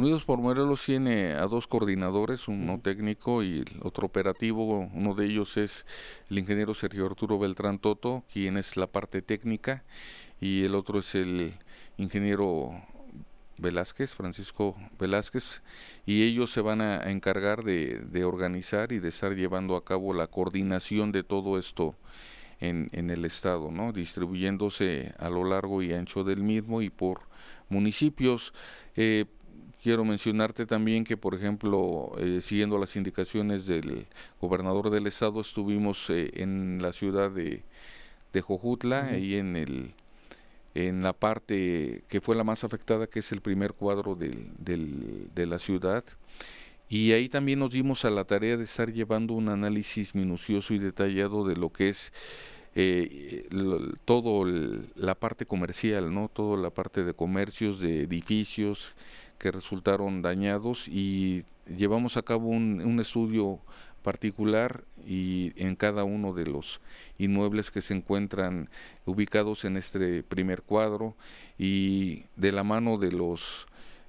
Unidos por Morelos tiene a dos coordinadores, uno técnico y el otro operativo. Uno de ellos es el ingeniero Sergio Arturo Beltrán Toto, quien es la parte técnica, y el otro es el ingeniero Velázquez, Francisco Velázquez, y ellos se van a encargar de, organizar y de estar llevando a cabo la coordinación de todo esto. En, el estado, ¿no? distribuyéndose a lo largo y ancho del mismo y por municipios. Eh, Quiero mencionarte también que, por ejemplo, eh, siguiendo las indicaciones del gobernador del estado, estuvimos eh, en la ciudad de, de Jojutla, ahí en el en la parte que fue la más afectada, que es el primer cuadro del, de la ciudad. Y ahí también nos dimos a la tarea de estar llevando un análisis minucioso y detallado de lo que es eh, todo la parte comercial, no, toda la parte de comercios, de edificios, que resultaron dañados y llevamos a cabo un, estudio particular y en cada uno de los inmuebles que se encuentran ubicados en este primer cuadro y de la mano de los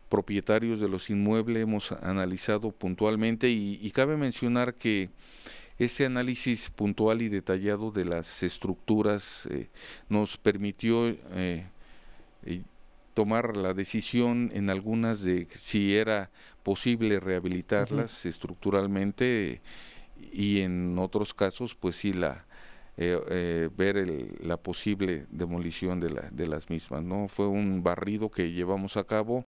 propietarios de los inmuebles hemos analizado puntualmente y, cabe mencionar que este análisis puntual y detallado de las estructuras eh, nos permitió eh, eh, tomar la decisión en algunas de si era posible rehabilitarlas estructuralmente y en otros casos pues sí la eh, eh, ver la posible demolición de, de las mismas no fue un barrido que llevamos a cabo